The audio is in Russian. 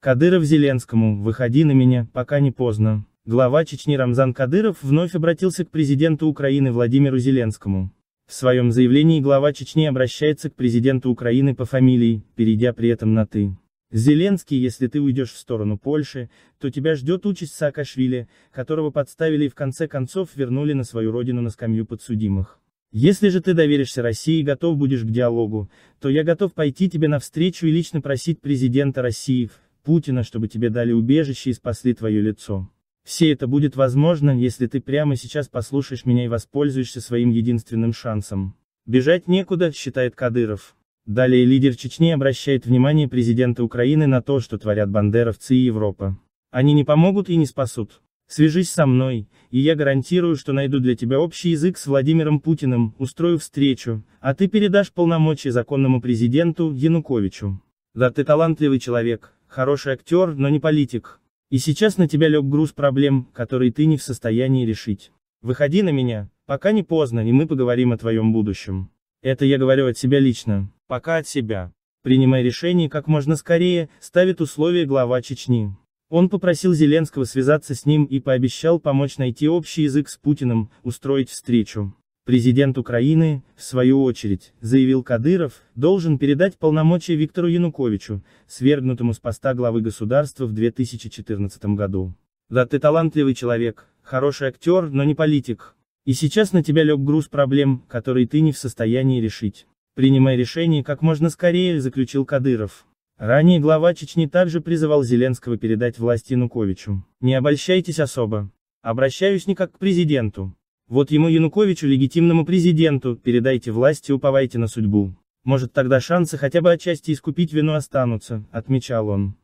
Кадыров Зеленскому, выходи на меня, пока не поздно. Глава Чечни Рамзан Кадыров вновь обратился к президенту Украины Владимиру Зеленскому. В своем заявлении глава Чечни обращается к президенту Украины по фамилии, перейдя при этом на «ты». Зеленский, если ты уйдешь в сторону Польши, то тебя ждет участь Саакашвили, которого подставили и в конце концов вернули на свою родину на скамью подсудимых. Если же ты доверишься России и готов будешь к диалогу, то я готов пойти тебе навстречу и лично просить президента России, Путина, чтобы тебе дали убежище и спасли твое лицо. Все это будет возможно, если ты прямо сейчас послушаешь меня и воспользуешься своим единственным шансом. Бежать некуда, считает Кадыров. Далее лидер Чечни обращает внимание президента Украины на то, что творят бандеровцы и Европа. Они не помогут и не спасут. Свяжись со мной, и я гарантирую, что найду для тебя общий язык с Владимиром Путиным, устрою встречу, а ты передашь полномочия законному президенту, Януковичу. Да ты талантливый человек, хороший актер, но не политик. И сейчас на тебя лег груз проблем, которые ты не в состоянии решить. Выходи на меня, пока не поздно, и мы поговорим о твоем будущем. Это я говорю от себя лично, пока от себя. Принимай решение как можно скорее, ставит условия глава Чечни. Он попросил Зеленского связаться с ним и пообещал помочь найти общий язык с Путиным, устроить встречу. Президент Украины, в свою очередь, заявил Кадыров, должен передать полномочия Виктору Януковичу, свергнутому с поста главы государства в 2014 году. Да ты талантливый человек, хороший актер, но не политик. И сейчас на тебя лег груз проблем, которые ты не в состоянии решить. Принимай решение как можно скорее, заключил Кадыров. Ранее глава Чечни также призывал Зеленского передать власть Януковичу. Не обольщайтесь особо. Обращаюсь не как к президенту. Вот ему Януковичу, легитимному президенту, передайте власть и уповайте на судьбу. Может тогда шансы хотя бы отчасти искупить вину останутся, отмечал он.